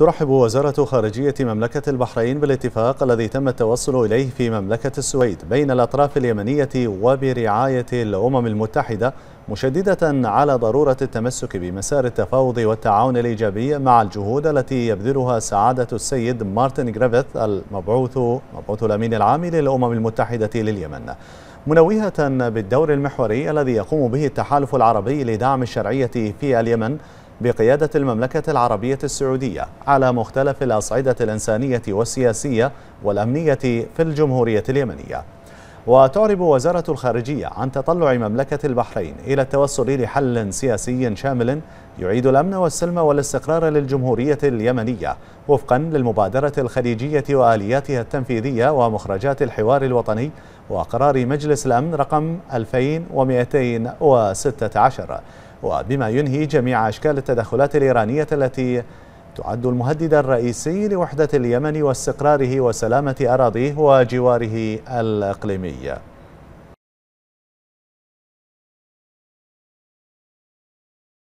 ترحب وزارة خارجية مملكة البحرين بالاتفاق الذي تم التوصل إليه في مملكة السويد بين الأطراف اليمنية وبرعاية الأمم المتحدة مشددة على ضرورة التمسك بمسار التفاوض والتعاون الإيجابي مع الجهود التي يبذلها سعادة السيد مارتن جريفيث المبعوث مبعوث الأمين العام للأمم المتحدة لليمن منوهة بالدور المحوري الذي يقوم به التحالف العربي لدعم الشرعية في اليمن بقيادة المملكة العربية السعودية على مختلف الأصعدة الإنسانية والسياسية والأمنية في الجمهورية اليمنية وتعرب وزارة الخارجية عن تطلع مملكة البحرين إلى التوصل لحل سياسي شامل يعيد الأمن والسلم والاستقرار للجمهورية اليمنية وفقا للمبادرة الخليجية وآلياتها التنفيذية ومخرجات الحوار الوطني وقرار مجلس الأمن رقم 2216 وبما ينهي جميع أشكال التدخلات الإيرانية التي تعد المهدد الرئيسي لوحدة اليمن واستقراره وسلامة أراضيه وجواره الإقليمي